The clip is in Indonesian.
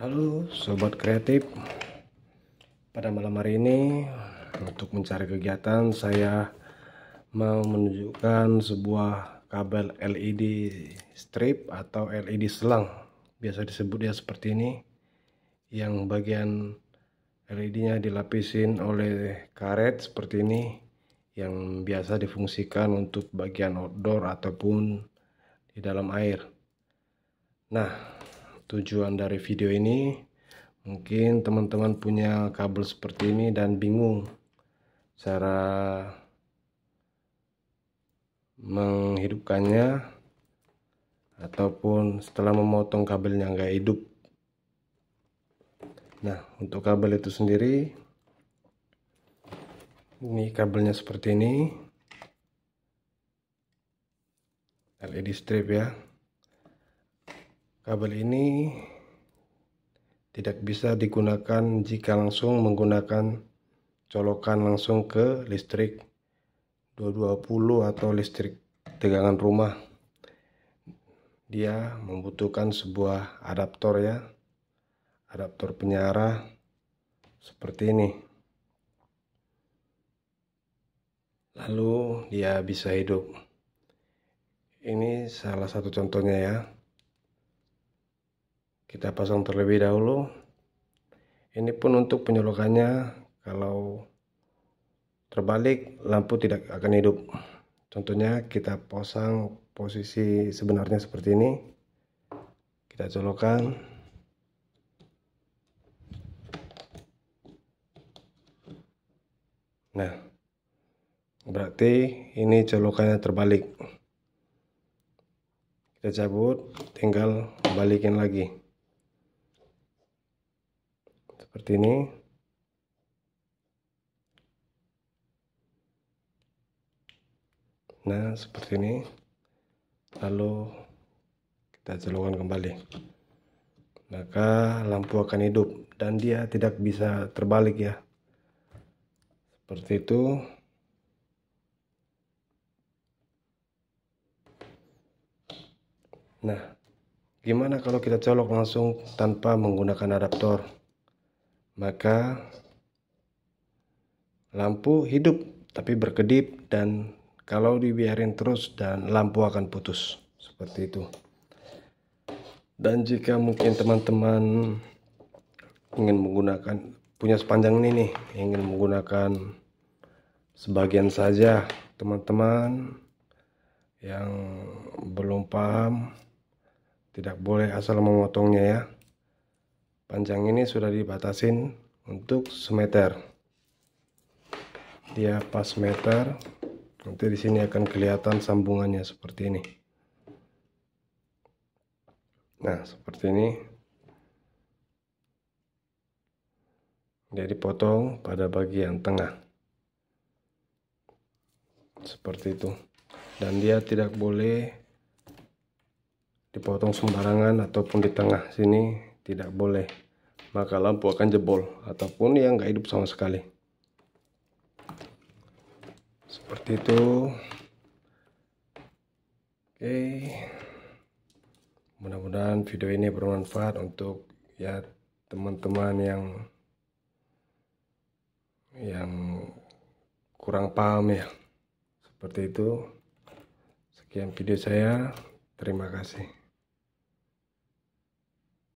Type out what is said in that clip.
Halo sobat kreatif Pada malam hari ini Untuk mencari kegiatan saya Mau menunjukkan sebuah kabel LED strip atau LED selang Biasa disebut ya seperti ini Yang bagian LED nya dilapisin oleh karet seperti ini Yang biasa difungsikan untuk bagian outdoor ataupun di dalam air Nah tujuan dari video ini mungkin teman-teman punya kabel seperti ini dan bingung cara menghidupkannya ataupun setelah memotong kabelnya nggak hidup nah untuk kabel itu sendiri ini kabelnya seperti ini LED strip ya Kabel ini tidak bisa digunakan jika langsung menggunakan colokan langsung ke listrik 220 atau listrik tegangan rumah. Dia membutuhkan sebuah adaptor ya. Adaptor penyarah seperti ini. Lalu dia bisa hidup. Ini salah satu contohnya ya kita pasang terlebih dahulu ini pun untuk penjolokannya kalau terbalik lampu tidak akan hidup contohnya kita pasang posisi sebenarnya seperti ini kita colokan nah berarti ini colokannya terbalik kita cabut tinggal balikin lagi seperti ini nah seperti ini lalu kita celupkan kembali maka lampu akan hidup dan dia tidak bisa terbalik ya seperti itu nah gimana kalau kita colok langsung tanpa menggunakan adaptor maka lampu hidup tapi berkedip dan kalau dibiarin terus dan lampu akan putus seperti itu dan jika mungkin teman-teman ingin menggunakan punya sepanjang ini nih ingin menggunakan sebagian saja teman-teman yang belum paham tidak boleh asal memotongnya ya panjang ini sudah dibatasin untuk semeter dia pas meter nanti di sini akan kelihatan sambungannya seperti ini nah seperti ini dia potong pada bagian tengah seperti itu dan dia tidak boleh dipotong sembarangan ataupun di tengah sini tidak boleh maka lampu akan jebol ataupun yang nggak hidup sama sekali seperti itu oke mudah-mudahan video ini bermanfaat untuk ya teman-teman yang yang kurang paham ya seperti itu sekian video saya terima kasih